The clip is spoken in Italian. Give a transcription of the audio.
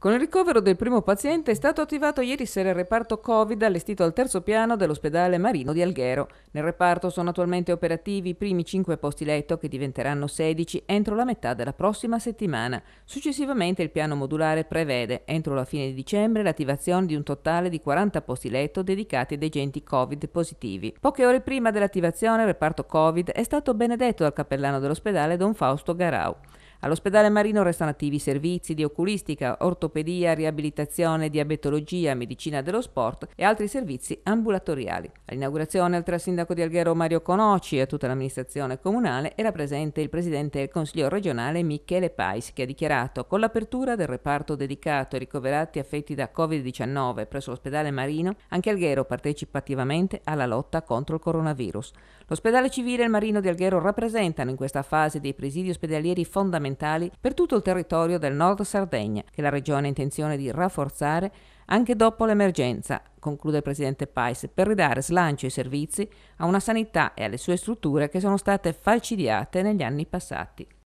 Con il ricovero del primo paziente è stato attivato ieri sera il reparto Covid allestito al terzo piano dell'ospedale Marino di Alghero. Nel reparto sono attualmente operativi i primi 5 posti letto che diventeranno 16 entro la metà della prossima settimana. Successivamente il piano modulare prevede entro la fine di dicembre l'attivazione di un totale di 40 posti letto dedicati ad agenti Covid positivi. Poche ore prima dell'attivazione il reparto Covid è stato benedetto dal cappellano dell'ospedale Don Fausto Garau. All'ospedale Marino restano attivi i servizi di oculistica, ortopedia, riabilitazione, diabetologia, medicina dello sport e altri servizi ambulatoriali. All'inaugurazione oltre al sindaco di Alghero Mario Conoci e a tutta l'amministrazione comunale era presente il presidente del Consiglio regionale Michele Pais che ha dichiarato con l'apertura del reparto dedicato ai ricoverati affetti da Covid-19 presso l'ospedale Marino, anche Alghero partecipa attivamente alla lotta contro il coronavirus. L'ospedale civile e il Marino di Alghero rappresentano in questa fase dei presidi ospedalieri fondamentali fondamentali per tutto il territorio del Nord Sardegna, che la Regione ha intenzione di rafforzare anche dopo l'emergenza, conclude il presidente Pais, per ridare slancio ai servizi, a una sanità e alle sue strutture che sono state falcidiate negli anni passati.